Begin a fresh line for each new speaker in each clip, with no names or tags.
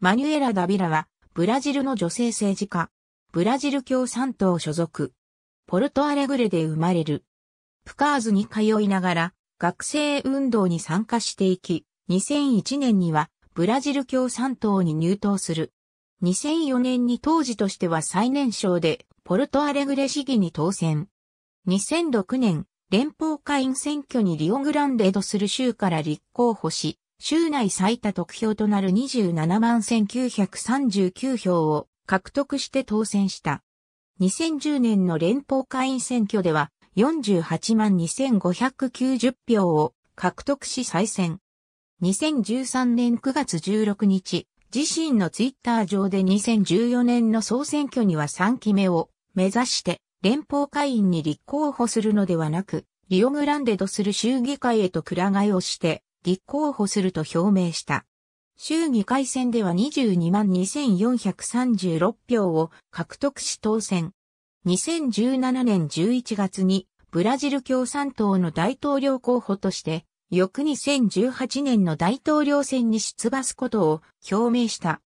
マニュエラ・ダビラは、ブラジルの女性政治家。ブラジル共産党所属。ポルトアレグレで生まれる。プカーズに通いながら、学生運動に参加していき、2001年には、ブラジル共産党に入党する。2004年に当時としては最年少で、ポルトアレグレ市議に当選。2006年、連邦会員選挙にリオグランデドする州から立候補し、州内最多得票となる27万1939票を獲得して当選した。2010年の連邦会員選挙では48万2590票を獲得し再選。2013年9月16日、自身のツイッター上で2014年の総選挙には3期目を目指して連邦会員に立候補するのではなく、リオグランデドする州議会へとくら替えをして、立候補すると表明した。衆議会選では22万2436票を獲得し当選。2017年11月にブラジル共産党の大統領候補として、翌2018年の大統領選に出馬すことを表明した。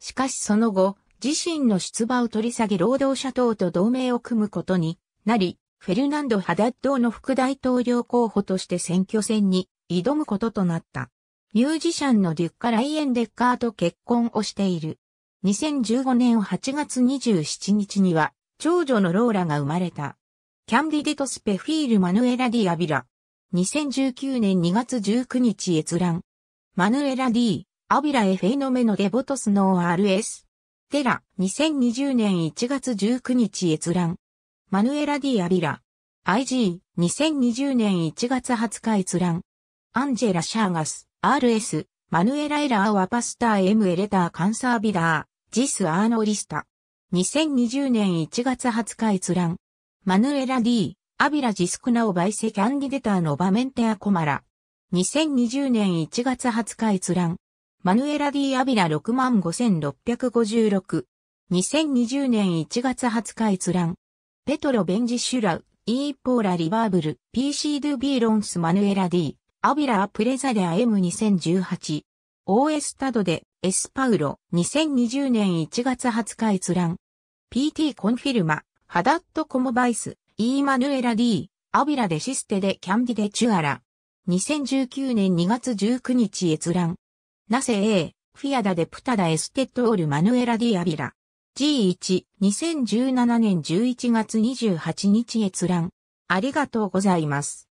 しかしその後、自身の出馬を取り下げ労働者党と同盟を組むことになり、フェルナンド・ハダッドの副大統領候補として選挙戦に挑むこととなった。ミュージシャンのデュッカ・ライエンデッカーと結婚をしている。2015年8月27日には、長女のローラが生まれた。キャンディデトスペフィール・マヌエラ・ディ・アビラ。2019年2月19日閲覧。マヌエラ・ディ・アビラ・エフェイノメノ・デボトス・ノー・ RS。テラ、2020年1月19日閲覧。マヌエラ・ディ・アビラ。IG、2020年1月20日閲覧。アンジェラ・シャーガス、RS、マヌエラ・エラー・ワパスター・ M・ エレター・カンサービダー、ジス・アーノリスタ。2020年1月20日閲覧。マヌエラ・ D、アビラ・ジスクナオ・バイセ・キャンディデター・ノバメンテア・コマラ。2020年1月20日閲覧。マヌエラ・ディ・アビラ65656。2020年1月20日閲覧。ペトロ・ベンジ・シュラウ、イー・ポーラ・リバーブル、PC・ ドゥ・ビーロンス・マヌエラ・ディ。アビラ・アプレザデア M2018。オーエスタドで、エスパウロ、2020年1月20日閲覧。PT コンフィルマ、ハダット・コモバイス、イーマヌエラ・ディアビラでシステでキャンディデ・チュアラ。2019年2月19日閲覧。ナセ A、フィアダ・デ・プタダ・エステッオール・マヌエラ・ディアビラ。G1、2017年11月28日閲覧。ありがとうございます。